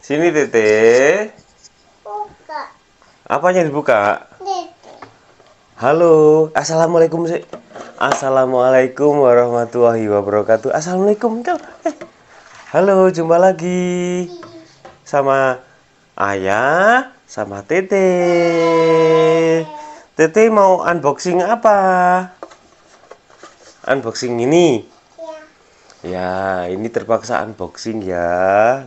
Sini Tete. Buka. apa yang dibuka? Tete. Halo, assalamualaikum sih. Assalamualaikum warahmatullahi wabarakatuh. Assalamualaikum. Eh. Halo, jumpa lagi sama Ayah, sama Tete. Tete mau unboxing apa? Unboxing ini. Ya, ini terpaksa unboxing ya,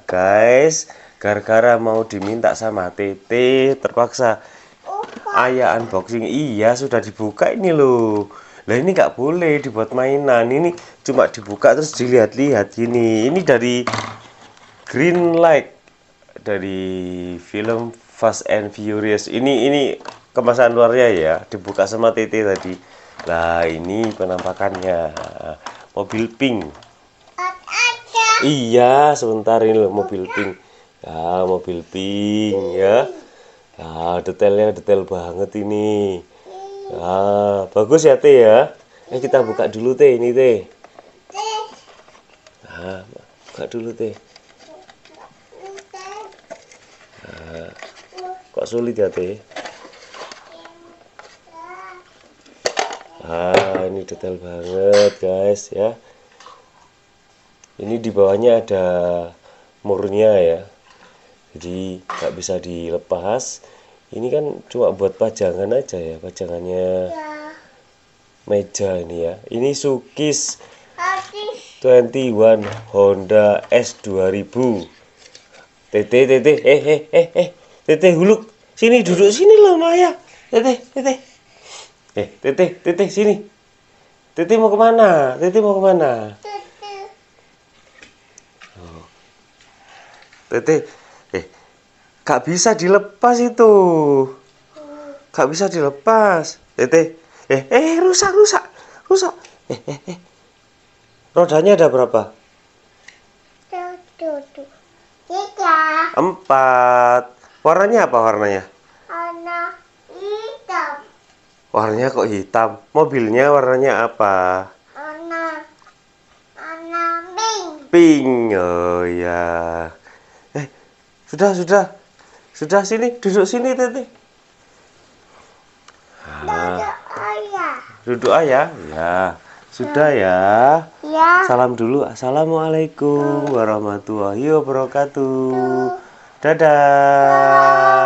guys. Gara-gara mau diminta sama Tete, terpaksa Ayah unboxing. Iya, sudah dibuka ini loh. Nah ini nggak boleh dibuat mainan. Ini cuma dibuka terus dilihat-lihat Ini, Ini dari Green Light dari film Fast and Furious. Ini ini kemasan luarnya ya, dibuka sama Tete tadi. Nah, ini penampakannya. Mobil pink iya sebentar ini loh mau building ya mau building ya ya detailnya detail banget ini ya bagus ya teh ya eh kita buka dulu teh ini teh nah, ya, buka dulu teh ya, kok sulit ya teh ah ya, ini detail banget guys ya ini di bawahnya ada murnya ya jadi nggak bisa dilepas ini kan cuma buat pajangan aja ya pajangannya ya. meja ini ya ini Sukis One Honda S 2000 Tete Tete eh eh eh eh Tete huluk sini duduk sini loh Maya Tete Tete eh Tete Tete sini Tete mau kemana Tete mau kemana Tete, eh, gak bisa dilepas itu. Gak bisa dilepas. Tete, eh, eh, rusak, rusak, rusak. Eh, eh, eh. Rodanya ada berapa? Tiga. Empat. Warnanya apa warnanya? Warna hitam. Warnanya kok hitam? Mobilnya warnanya apa? Warna, warna pink. Pink, oh ya. Sudah, sudah. Sudah sini, duduk sini Tete. Duduk ayah. Duduk ayah? Ya. Sudah ya. Ya. Salam dulu. Assalamualaikum warahmatullahi wabarakatuh. Dadah.